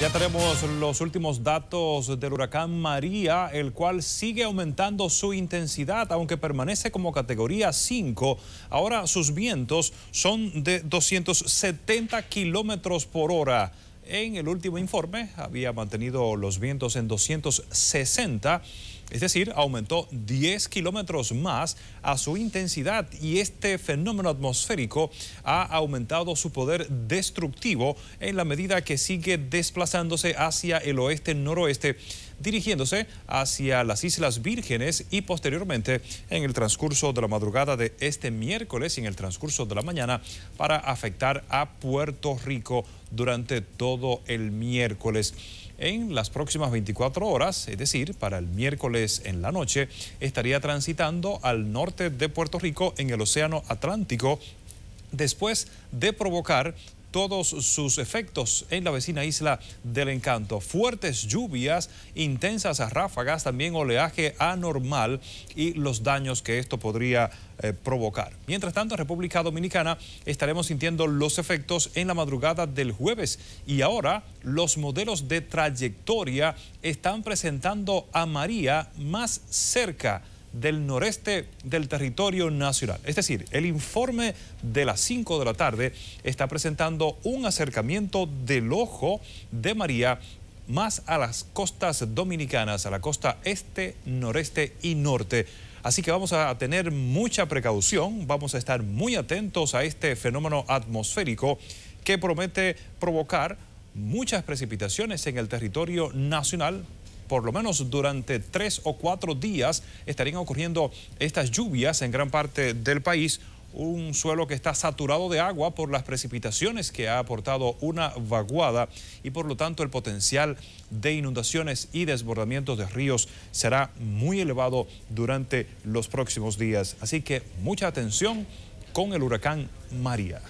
Ya tenemos los últimos datos del huracán María, el cual sigue aumentando su intensidad, aunque permanece como categoría 5. Ahora sus vientos son de 270 kilómetros por hora en el último informe había mantenido los vientos en 260, es decir, aumentó 10 kilómetros más a su intensidad y este fenómeno atmosférico ha aumentado su poder destructivo en la medida que sigue desplazándose hacia el oeste-noroeste dirigiéndose hacia las Islas Vírgenes y posteriormente en el transcurso de la madrugada de este miércoles y en el transcurso de la mañana para afectar a Puerto Rico durante todo el el miércoles. En las próximas 24 horas, es decir, para el miércoles en la noche, estaría transitando al norte de Puerto Rico en el Océano Atlántico después de provocar todos sus efectos en la vecina isla del encanto. Fuertes lluvias, intensas ráfagas, también oleaje anormal y los daños que esto podría eh, provocar. Mientras tanto, en República Dominicana estaremos sintiendo los efectos en la madrugada del jueves y ahora los modelos de trayectoria están presentando a María más cerca del noreste del territorio nacional. Es decir, el informe de las 5 de la tarde está presentando un acercamiento del ojo de María más a las costas dominicanas, a la costa este, noreste y norte. Así que vamos a tener mucha precaución, vamos a estar muy atentos a este fenómeno atmosférico que promete provocar muchas precipitaciones en el territorio nacional, por lo menos durante tres o cuatro días estarían ocurriendo estas lluvias en gran parte del país un suelo que está saturado de agua por las precipitaciones que ha aportado una vaguada y por lo tanto el potencial de inundaciones y desbordamientos de ríos será muy elevado durante los próximos días. Así que mucha atención con el huracán María.